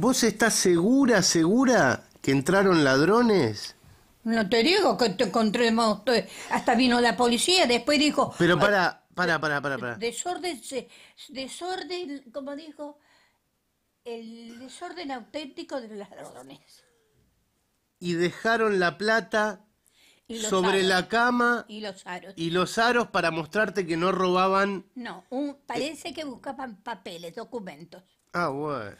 ¿Vos estás segura, segura que entraron ladrones? No te digo que te encontremos. Hasta vino la policía, después dijo. Pero para, eh, para, para, para. Desorden, desorden, como dijo, el desorden auténtico de los ladrones. Y dejaron la plata sobre la cama y los aros para mostrarte que no robaban no parece que buscaban papeles documentos ah bueno